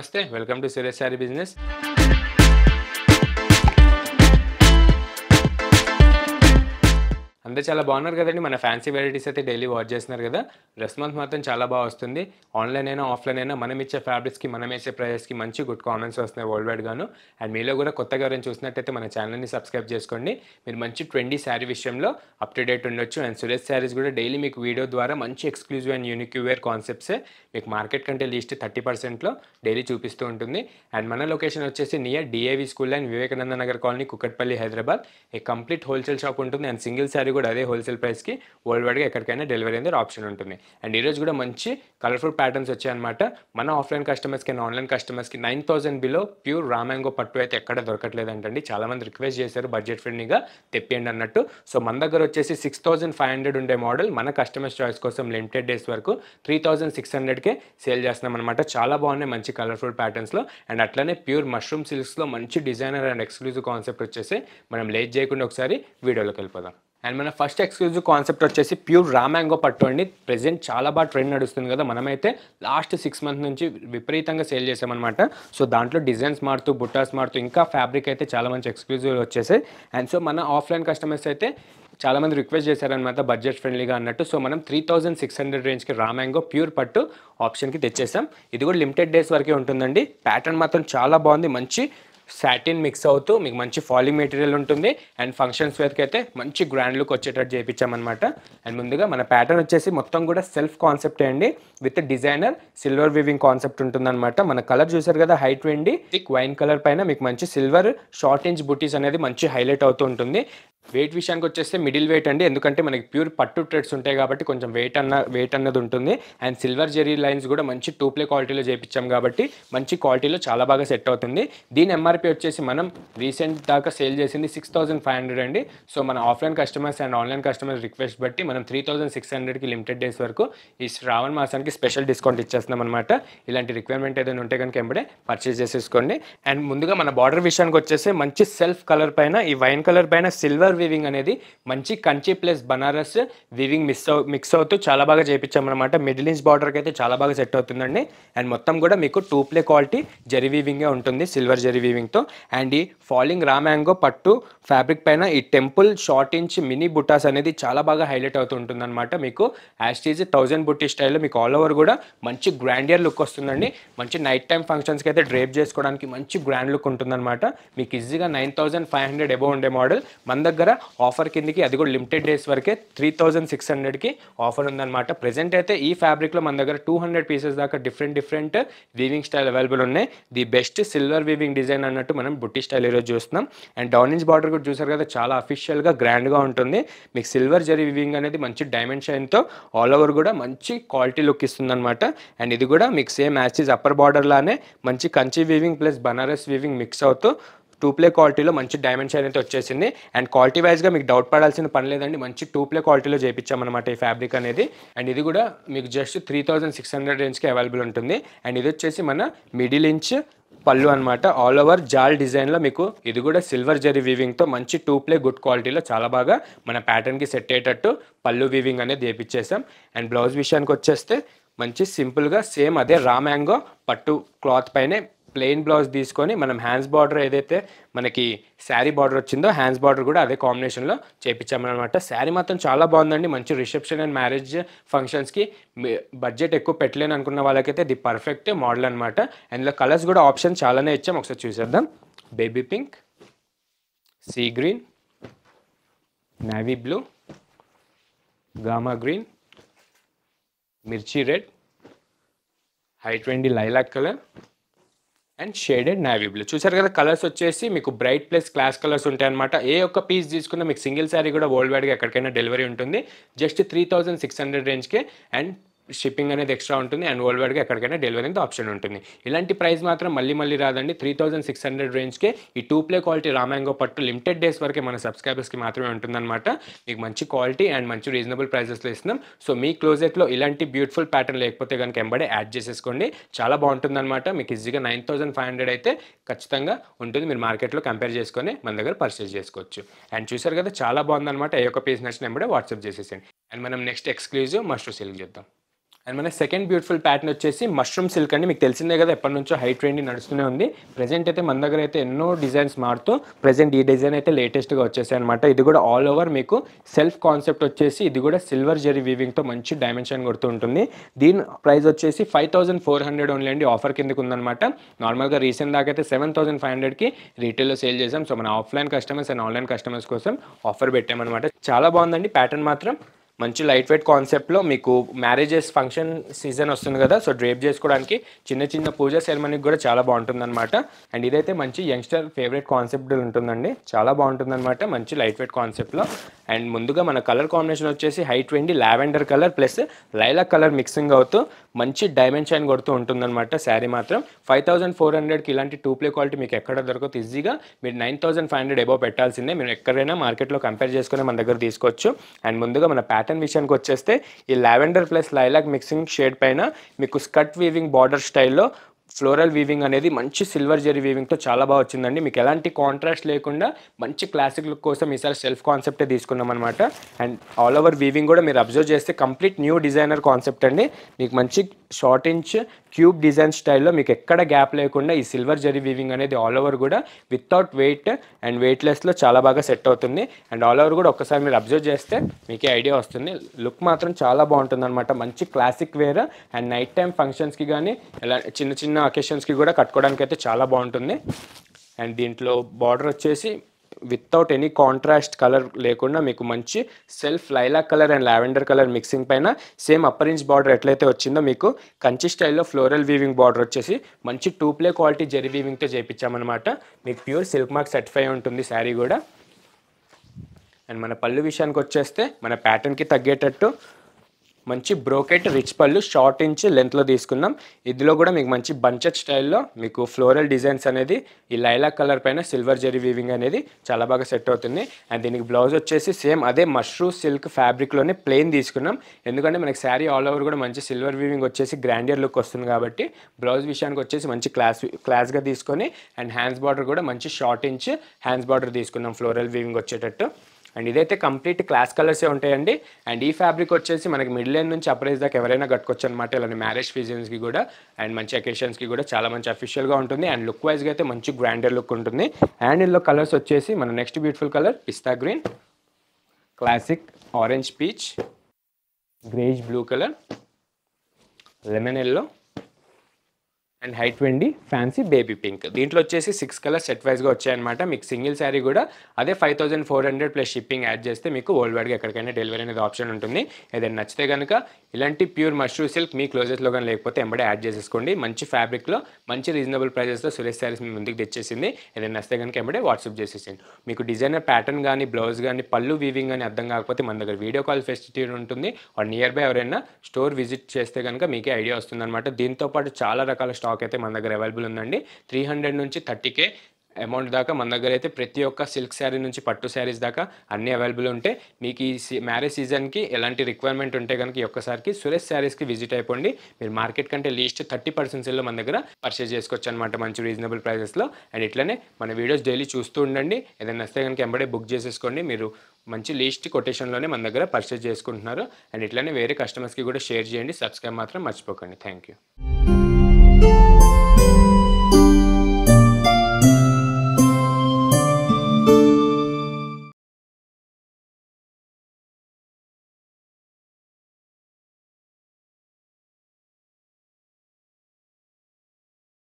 Namaste. Welcome to Serious Business. అంతా చాలా బాగున్నారు కదండి మన ఫ్యాన్సీ వెరైటీస్ అయితే డైలీ వాచ్ చేస్తున్నారు కదా మంత్ మాత్రం చాలా బాగా వస్తుంది ఆన్లైన్ అయినా ఆఫ్లైన్ అయినా మనం ఇచ్చే ఫ్యాబ్రిక్స్కి మనం ఇచ్చే ప్రైజెస్కి మంచి గుడ్ కామెంట్స్ వస్తున్నాయి వరల్డ్ వైడ్గాను అండ్ మీలో కూడా కొత్తగా ఎవరైనా చూసినట్టయితే మన ఛానల్ని సబ్స్క్రైబ్ చేసుకోండి మీరు మంచి ట్వంటీ శారీ విషయంలో అప్ టు డేట్ ఉండొచ్చు అండ్ సురేష్ శారీస్ కూడా డైలీ మీకు వీడియో ద్వారా మంచి ఎక్స్క్లూజివ్ అండ్ యూనిక్ వేర్ కాన్సెప్ట్సే మీకు మార్కెట్ కంటే లీస్ట్ థర్టీ పర్సెంట్లో డైలీ చూపిస్తూ ఉంటుంది అండ్ మన లొకేషన్ వచ్చేసి near DAV school and Vivekananda Nagar colony Kukatpally Hyderabad a complete wholesale shop ఉంటుంది అండ్ సింగిల్ శారీ కూడా అదే హోల్సేల్ ప్రైస్కి వరల్డ్ వైడ్గా ఎక్కడికైనా డెలివరీ అనేది ఆప్షన్ ఉంటుంది అండ్ ఈరోజు కూడా మంచి కలర్ఫుల్ ప్యాటర్న్స్ వచ్చాయన్నమాట మన ఆఫ్లైన్ కస్టమర్స్కి అండ్ ఆన్లైన్ కస్టమర్స్కి nine thousand below pure raw mango పట్టు అయితే ఎక్కడ దొరకట్లేదంటండి చాలామంది రిక్వెస్ట్ చేశారు బడ్జెట్ ఫ్రెండ్గా తెప్పియండి అన్నట్టు సో మన దగ్గర వచ్చేసి సిక్స్ థౌసండ్ ఫైవ్ హండ్రెడ్ ఉండే మోడల్ మన కస్టమర్స్ చాయిస్ కోసం లిమిటెడ్ డేస్ వరకు త్రీ థౌసండ్ సిక్స్ హండ్రెడ్కే సేల్ చేస్తున్నాం అనమాట చాలా బాగున్నాయి మంచి కలర్ఫుల్ ప్యాటర్న్స్లో అండ్ అట్లనే ప్యూర్ మష్రూమ్ సిల్క్స్లో మంచి డిజైనర్ అండ్ ఎక్స్క్లూజివ్ కాన్సెప్ట్ వచ్చేసి మనం లేట్ చేయకుండా ఒకసారి వీడియోలోకి వెళ్ళిపోదాం అండ్ మన ఫస్ట్ ఎక్స్క్లూజివ్ కాన్సెప్ట్ వచ్చేసి ప్యూర్ రా మ్యాంగో పట్టు అండి ప్రెసెంట్ చాలా బాగా ట్రెండ్ నడుస్తుంది కదా మనమైతే లాస్ట్ సిక్స్ మంత్ నుంచి విపరీతంగా సేల్ చేసామన్నమాట సో దాంట్లో డిజైన్స్ మారుతూ బుట్టాస్ మారుతూ ఇంకా ఫ్యాబ్రిక్ అయితే చాలా మంచి ఎక్స్క్లూజివ్ వచ్చేసాయి అండ్ సో మన ఆఫ్లైన్ కస్టమర్స్ అయితే చాలామంది రిక్వెస్ట్ చేశారనమాట బడ్జెట్ ఫ్రెండ్లీగా అన్నట్టు సో మనం త్రీ థౌజండ్ సిక్స్ హండ్రెడ్ రేంజ్కి రామ్యాంగో ప్యూర్ పట్టు ఆప్షన్కి తెచ్చేసాం ఇది కూడా లిమిటెడ్ డేస్ వరకే ఉంటుందండి ప్యాటర్న్ మాత్రం చాలా బాగుంది మంచి సాటిన్ మిక్స్ అవుతూ మీకు మంచి ఫాలింగ్ మెటీరియల్ ఉంటుంది అండ్ ఫంక్షన్స్ వేర్కి అయితే మంచి గ్రాండ్ లుక్ వచ్చేటట్టు చేయించామన్నమాట అండ్ ముందుగా మన ప్యాటర్న్ వచ్చేసి మొత్తం కూడా సెల్ఫ్ కాన్సెప్ట్ అండి with designer silver weaving concept ఉంటుందన్నమాట మన కలర్ చూసారు కదా హైట్ వెండి థిక్ వైన్ కలర్ పైన మీకు మంచి సిల్వర్ షార్ట్ ఇంచ్ బుటీస్ అనేది మంచి హైలైట్ అవుతూ ఉంటుంది వెయిట్ విషయానికి వచ్చేస్తే మిడిల్ వెయిట్ అండి ఎందుకంటే మనకి ప్యూర్ పట్టు ట్రెడ్స్ ఉంటాయి కాబట్టి కొంచెం వెయిట్ అన్న వెయిట్ అన్నది ఉంటుంది అండ్ సిల్వర్ జెరీ లైన్స్ కూడా మంచి టూ ప్లే క్వాలిటీలో చేయించాం కాబట్టి మంచి క్వాలిటీలో చాలా బాగా సెట్ అవుతుంది దీని ఎంఆర్పి వచ్చేసి మనం రీసెంట్ దాకా సేల్ చేసింది సిక్స్ ఫైవ్ హండ్రెడ్ అండి సో మన offline customers and online customers request బట్టి మనం three thousand six limited days వరకు ఈ శ్రావణ మాసానికి స్పెషల్ డిస్కౌంట్ ఇచ్చేస్తున్నాం అనమాట ఇలాంటి రిక్వైర్మెంట్ ఏదైనా ఉంటే కనుక ఎంబడే పర్చేస్ చేసేసుకోండి అండ్ ముందుగా మన బార్డర్ విషయానికి వచ్చేసి మంచి సెల్ఫ్ కలర్ పైన ఈ వైన్ కలర్ పైన సిల్వర్ కలర్ వీవింగ్ అనేది మంచి Kanchi plus Banaras weaving miss mix అవుతూ చాలా బాగా చేయించామన్నమాట మిడిల్ ఇంచ్ బార్డర్కి అయితే చాలా బాగా సెట్ అవుతుందండి అండ్ మొత్తం కూడా మీకు టూ ప్లే క్వాలిటీ జరి వీవింగే ఉంటుంది సిల్వర్ జరి వీవింగ్తో అండ్ ఈ ఫాలింగ్ రామ్యాంగో పట్టు ఫ్యాబ్రిక్ పైన ఈ టెంపుల్ షార్ట్ ఇంచ్ మినీ బుటాస్ అనేది చాలా బాగా హైలైట్ అవుతూ అనమాట మీకు యాస్టీజ్ థౌజండ్ బుట్టి స్టైల్లో మీకు ఆల్ ఓవర్ కూడా మంచి గ్రాండియర్ లుక్ వస్తుందండి మంచి నైట్ టైం ఫంక్షన్స్కి అయితే డ్రేప్ చేసుకోవడానికి మంచి గ్రాండ్ లుక్ ఉంటుందన్నమాట మీకు ఈజీగా nine thousand five hundred above ఉండే మోడల్ మన దగ్గర దగ్గర ఆఫర్ కిందకి అది కూడా లిమిటెడ్ డేస్ వరకే త్రీ థౌజండ్ సిక్స్ హండ్రెడ్కి ఆఫర్ ఉందన్నమాట ప్రజెంట్ అయితే ఈ ఫ్యాబ్రిక్లో మన దగ్గర టూ హండ్రెడ్ పీసెస్ దాకా different different weaving style available ఉన్నాయి the best silver weaving design అన్నట్టు మనం బుట్టి స్టైల్ ఈరోజు చూస్తున్నాం అండ్ డౌనింగ్స్ బార్డర్ కూడా చూసారు కదా చాలా అఫీషియల్గా గ్రాండ్గా ఉంటుంది మీకు సిల్వర్ జరీ వీవింగ్ అనేది మంచి డైమండ్ షైన్తో ఆల్ ఓవర్ కూడా మంచి క్వాలిటీ లుక్ ఇస్తుంది అనమాట అండ్ ఇది కూడా మీకు సేమ్ యాసిస్ అప్పర్ బార్డర్లానే మంచి Kanchi weaving plus Banaras weaving mix అవుతూ టూ ప్లే క్వాలిటీలో మంచి డైమెన్షన్ అయితే వచ్చేసింది అండ్ క్వాలిటీ వైజ్గా మీకు డౌట్ పడాల్సిన పని లేదండి మంచి టూ ప్లే క్వాలిటీలో చేయించామన్నమాట ఈ ఫ్యాబ్రిక్ అనేది అండ్ ఇది కూడా మీకు just three thousand six hundred రేంజ్కి అవైలబుల్ ఉంటుంది అండ్ ఇది వచ్చేసి మన మిడిల్ ఇంచ్ పళ్ళు అనమాట ఆల్ ఓవర్ జాల్ డిజైన్లో మీకు ఇది కూడా సిల్వర్ జరీ వీవింగ్తో మంచి టూ ప్లే గుడ్ క్వాలిటీలో చాలా బాగా మన ప్యాటర్న్కి సెట్ అయ్యేటట్టు పళ్ళు వీవింగ్ అనేది వేపించేసాం అండ్ బ్లౌజ్ విషయానికి వచ్చేస్తే మంచి సింపుల్గా సేమ్ అదే రా మ్యాంగో పట్టు క్లాత్ పైనే ప్లెయిన్ బ్లౌజ్ తీసుకొని మనం హ్యాండ్స్ బార్డర్ ఏదైతే మనకి శారీ బార్డర్ వచ్చిందో హ్యాండ్స్ బార్డర్ కూడా అదే కాంబినేషన్లో చేయించామన్నమాట శారీ మాత్రం చాలా బాగుందండి మంచి రిసెప్షన్ అండ్ మ్యారేజ్ ఫంక్షన్స్కి బడ్జెట్ ఎక్కువ పెట్టలేను అనుకున్న వాళ్ళకైతే ది పర్ఫెక్ట్ మోడల్ అనమాట అందులో కలర్స్ కూడా ఆప్షన్ చాలానే ఇచ్చాం ఒకసారి చూసేద్దాం baby pink sea green navy blue గామా green mirchi red high twenty lilac colour and shaded navy blue చూసారు కదా కలర్స్ వచ్చేసి మీకు బ్రైట్ ప్లస్ క్లాస్ కలర్స్ ఉంటాయి అనమాట ఏ ఒక్క పీస్ తీసుకున్నా మీకు సింగిల్ శారీ కూడా వరల్డ్ వైడ్గా ఎక్కడికైనా డెలివరీ ఉంటుంది just three thousand six hundred రేంజ్కే అండ్ షిప్పింగ్ అనేది ఎక్స్ట్రా ఉంటుంది అండ్ వరల్డ్ వైడ్గా ఎక్కడికైనా డెలివరీ అనేది ఆప్షన్ ఉంటుంది ఇలాంటి ప్రైస్ మాత్రం మళ్ళీ మళ్ళీ రాదండి త్రీ థౌసండ్ సిక్స్ హండ్రెడ్ రేంజ్కే ఈ టూ ప్లే క్వాలిటీ రామాంగో పట్టు లిమిటెడ్ డేస్ వరకే మన సబ్స్క్రైబర్స్కి మాత్రమే ఉంటుందన్నమాట మీకు మంచి క్వాలిటీ అండ్ మంచి రీజనబుల్ ప్రైజెస్లో ఇస్తున్నాం సో మీ క్లోజెట్లో ఇలాంటి బ్యూటిఫుల్ ప్యాటర్న్ లేకపోతే కనుక ఎంబడే యాడ్ చేసేసుకోండి చాలా బాగుంటుందన్నమాట మీకు ఈజీగా నైన్ థౌసండ్ ఫైవ్ హండ్రెడ్ అయితే ఖచ్చితంగా ఉంటుంది మీరు మార్కెట్లో కంపేర్ చేసుకొని మన దగ్గర పర్చేస్ చేసుకోవచ్చు అండ్ చూసారు కదా చాలా బాగుందన్నమాట ఏ ఒక్క పీస్ నచ్చిన ఎంబడే వాట్సాప్ చేసేసేయండి అండ్ మనం నెక్స్ట్ ఎక్స్క్లూజివ్ మస్ట్రూ సెల్ చేద్దాం అండ్ మన సెకండ్ బ్యూటిఫుల్ ప్యాటర్న్ వచ్చేసి మష్రూమ్ సిల్క్ అండి మీకు తెలిసిందే కదా ఎప్పటి నుంచో హై ట్రెండ్ నడుస్తూనే ఉంది ప్రజెంట్ అయితే మన దగ్గర అయితే ఎన్నో డిజైన్స్ మారుతూ ప్రజెంట్ ఈ డిజైన్ అయితే లేటెస్ట్గా వచ్చేసాయి అనమాట ఇది కూడా ఆల్ ఓవర్ మీకు సెల్ఫ్ కాన్సెప్ట్ వచ్చేసి ఇది కూడా సిల్వర్ జరీ వీవింగ్తో మంచి డైమెన్షన్ కొడుతూ ఉంటుంది దీని ప్రైస్ వచ్చేసి five thousand four hundred only అండి ఆఫర్ కిందకు ఉందనమాట నార్మల్గా రీసెంట్ దాకా అయితే సెవెన్ థౌసండ్ ఫైవ్ హండ్రెడ్కి రీటైల్లో సేల్ చేసాం సో మన offline customers and online customers కోసం ఆఫర్ పెట్టామన్నమాట చాలా బాగుందండి ప్యాటర్న్ మాత్రం మంచి లైట్ వెయిట్ కాన్సెప్ట్లో మీకు మ్యారేజెస్ ఫంక్షన్ సీజన్ వస్తుంది కదా సో డ్రేప్ చేసుకోవడానికి చిన్న చిన్న పూజ సెరమనీకి కూడా చాలా బాగుంటుంది అనమాట అండ్ ఇదైతే మంచి యంగ్స్టర్ ఫేవరెట్ కాన్సెప్ట్ ఉంటుందండి చాలా బాగుంటుంది అనమాట మంచి లైట్ వెయిట్ కాన్సెప్ట్లో అండ్ ముందుగా మన కలర్ కాంబినేషన్ వచ్చేసి height twenty lavender colour plus lilac colour mixing అవుతూ మంచి డైమండ్ షైన్ కొడుతూ ఉంటుంది అనమాట శారీ మాత్రం ఫైవ్ థౌసండ్ ఫోర్ హండ్రెడ్కి ఇలాంటి టూ ప్లే క్వాలిటీ మీకు ఎక్కడ దొరకదు ఈజీగా మీరు nine thousand five hundred above పెట్టాల్సిందే మీరు ఎక్కడైనా మార్కెట్లో కంపేర్ చేసుకుని మన దగ్గర తీసుకోవచ్చు అండ్ ముందుగా మన ప్యాటర్న్ విషయానికి వచ్చేస్తే ఈ lavender plus lilac mixing shade పైన మీకు స్కట్ వీవింగ్ బార్డర్ స్టైల్లో ఫ్లోరల్ వీవింగ్ అనేది మంచి సిల్వర్ జెరీ వీవింగ్తో చాలా బాగా వచ్చిందండి మీకు ఎలాంటి కాంట్రాస్ట్ లేకుండా మంచి క్లాసిక్ లుక్ కోసం ఈసారి సెల్ఫ్ కాన్సెప్టే తీసుకున్నాం అనమాట అండ్ ఆల్ ఓవర్ వీవింగ్ కూడా మీరు అబ్జర్వ్ చేస్తే కంప్లీట్ న్యూ డిజైనర్ కాన్సెప్ట్ అండి మీకు మంచి షార్ట్ ఇంచ్ క్యూబ్ డిజైన్ స్టైల్లో మీకు ఎక్కడ గ్యాప్ లేకుండా ఈ సిల్వర్ జెరీ వీవింగ్ అనేది ఆల్ ఓవర్ కూడా వితౌట్ వెయిట్ అండ్ వెయిట్లెస్లో చాలా బాగా సెట్ అవుతుంది అండ్ ఆల్ ఓవర్ కూడా ఒకసారి మీరు అబ్జర్వ్ చేస్తే మీకే ఐడియా వస్తుంది లుక్ మాత్రం చాలా బాగుంటుంది అనమాట మంచి classic wear and night time ఫంక్షన్స్కి కానీ ఎలా చిన్న చిన్న అకేషన్స్కి కూడా కట్టుకోవడానికి అయితే చాలా బాగుంటుంది అండ్ దీంట్లో బార్డర్ వచ్చేసి వితౌట్ ఎనీ కాంట్రాస్ట్ కలర్ లేకుండా మీకు మంచి self lilac colour and lavender colour mixing పైన సేమ్ అప్పర్ ఇంచ్ బార్డర్ ఎట్లయితే వచ్చిందో మీకు కంచి స్టైల్లో ఫ్లోరల్ వీవింగ్ బార్డర్ వచ్చేసి మంచి టూ ప్లే క్వాలిటీ జెరీ వీవింగ్తో చేయించామన్నమాట మీకు ప్యూర్ సిల్క్ మార్క్ సర్టిఫై ఉంటుంది శారీ కూడా అండ్ మన పళ్ళు విషయానికి వచ్చేస్తే మన ప్యాటర్న్కి తగ్గేటట్టు మంచి బ్రోకెట్ రిచ్ పళ్ళు షార్ట్ ఇంచ్ లెంత్లో తీసుకున్నాం ఇందులో కూడా మీకు మంచి బంచెట్ స్టైల్లో మీకు ఫ్లోరల్ డిజైన్స్ అనేది ఈ లైలాక్ కలర్ పైన సిల్వర్ జెరీ వీవింగ్ అనేది చాలా బాగా సెట్ అవుతుంది అండ్ దీనికి బ్లౌజ్ వచ్చేసి సేమ్ అదే మష్రూ సిల్క్ ఫ్యాబ్రిక్లోనే ప్లెయిన్ తీసుకున్నాం ఎందుకంటే మనకి శారీ ఆల్ ఓవర్ కూడా మంచి సిల్వర్ వీవింగ్ వచ్చేసి గ్రాండియర్ లుక్ వస్తుంది కాబట్టి బ్లౌజ్ విషయానికి వచ్చేసి మంచి క్లాస్ క్లాస్గా తీసుకొని అండ్ హ్యాండ్స్ బార్డర్ కూడా మంచి షార్ట్ ఇంచ్ హ్యాండ్స్ బార్డర్ తీసుకున్నాం ఫ్లోరల్ వీవింగ్ వచ్చేటట్టు అండ్ ఇదైతే కంప్లీట్ క్లాస్ కలర్సే ఉంటాయండి అండ్ ఈ ఫ్యాబ్రిక్ వచ్చేసి మనకి మిడిల్ ఎండ్ నుంచి అప్రైజ్ దాకా ఎవరైనా కట్టుకోవచ్చు అనమాట ఇలా మ్యారేజ్ ఫీజన్స్కి కూడా అండ్ మంచి అకేషన్స్కి కూడా చాలా మంచి అఫీషియల్గా ఉంటుంది అండ్ లుక్ వైజ్గా అయితే మంచి గ్రాండర్ లుక్ ఉంటుంది అండ్ ఇందులో కలర్స్ వచ్చేసి మన next beautiful colour pista green classic orange peach greige blue colour lemon yellow and white వెండి ఫ్యాన్సీ బేబీ పింక్ దీంట్లో వచ్చేసి సిక్స్ కలర్స్ సెట్ వైజ్గా వచ్చాయన్నమాట మీకు సింగిల్ శారీ కూడా అదే five thousand four hundred plus shipping add చేస్తే మీకు వరల్డ్ వైడ్గా ఎక్కడికైనా డెలివరీ అనేది ఆప్షన్ ఉంటుంది ఏదైనా నచ్చితే కనుక ఇలాంటి ప్యూర్ మష్రూ సిల్క్ మీ క్లోజెస్లో కానీ లేకపోతే ఎంబడే యాడ్ చేసేసుకోండి మంచి ఫ్యాబ్రిక్లో మంచి రీజనబుల్ ప్రైజెస్లో సురేష్ శారీస్ మీ ముందుకు తెచ్చేసింది ఏదైనా నచ్చితే కనుక ఎంబడే వాట్సాప్ చేసేసింది మీకు డిజైనర్ ప్యాటర్న్ కానీ బ్లౌజ్ కానీ పళ్ళు వీవింగ్ కానీ అర్థం కాకపోతే మన దగ్గర వీడియో కాల్ ఫెసిలిటీ ఉంటుంది అండ్ నియర్ బై ఎవరైనా స్టోర్ విజిట్ చేస్తే కనుక మీకే ఐడియా వస్తుంది అనమాట దీంతోపాటు చాలా రకాల స్టాక్ స్టాక్ అయితే మన దగ్గర అవైలబుల్ ఉందండి త్రీ హండ్రెడ్ నుంచి థర్టీ కే అమౌంట్ దాకా మన దగ్గర అయితే ప్రతి ఒక్క సిల్క్ శారీ నుంచి పట్టు శారీస్ దాకా అన్నీ అవైలబుల్ ఉంటే మీకు ఈ మ్యారేజ్ సీజన్కి ఎలాంటి రిక్వైర్మెంట్ ఉంటే కనుక ఈ ఒక్కసారికి సురేష్ శారీస్కి విజిట్ అయిపోండి మీరు మార్కెట్ కంటే లీస్ట్ థర్టీ పర్సెంట్ సెల్లో మన దగ్గర పర్చేజ్ చేసుకోవచ్చు అనమాట మంచి రీజనబుల్ ప్రైజెస్లో అండ్ ఇట్లనే మన వీడియోస్ డైలీ చూస్తూ ఉండండి ఏదైనా వస్తే కనుక ఎంబడే బుక్ చేసేసుకోండి మీరు మంచి లీస్ట్ కొటేషన్లోనే మన దగ్గర పర్చేజ్ చేసుకుంటున్నారు అండ్ ఇట్లనే వేరే కస్టమర్స్కి కూడా షేర్ చేయండి సబ్స్క్రైబ్ మాత్రం మర్చిపోకండి థ్యాంక్ యూ